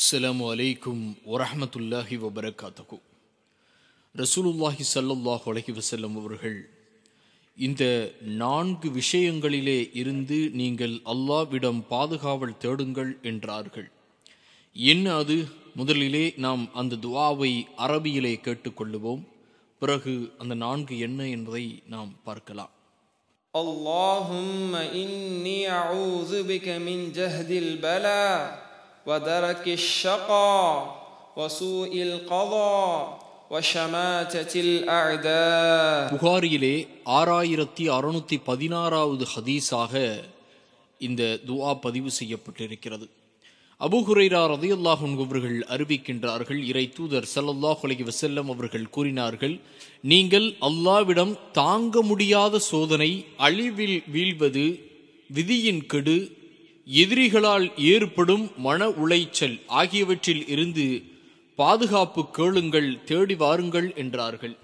అస్సలం అలైకుం వరహమతుల్లాహి వబర్காத்தகு ரசூலுல்லாஹி சல்லுல்லாஹ் உலகி வசல்லம் அவர்கள் இந்த நான்கு விஷயங்களிலே இருந்து நீங்கள் அல்லாவிடம் பாதுகாவல் தேடுங்கள் என்றார்கள் என்ன அது முதலிலே நாம் அந்த துவாவை அரபியிலே கேட்டுக்கொள்ளுவோம் பிறகு அந்த நான்கு என்ன என்பதை நாம் பார்க்கலாம் அல்லாஹும் ودرك الشقى وسوء القضاء புகாரியிலே ஆறாயிரத்தி அறுநூத்தி பதினாறாவது ஹதீஸாக இந்த துவா பதிவு செய்யப்பட்டிருக்கிறது அபு அபுஹுரைரா ரதியுல்லாஹ் அவர்கள் அறிவிக்கின்றார்கள் இறை தூதர் சல்லல்லாஹ் அலி வசல்லம் அவர்கள் கூறினார்கள் நீங்கள் அல்லாவிடம் தாங்க முடியாத சோதனை அழிவில் வீழ்வது விதியின் கெடு எதிரிகளால் ஏற்படும் மன உளைச்சல் ஆகியவற்றில் இருந்து பாதுகாப்பு கேளுங்கள் தேடி வாருங்கள் என்றார்கள்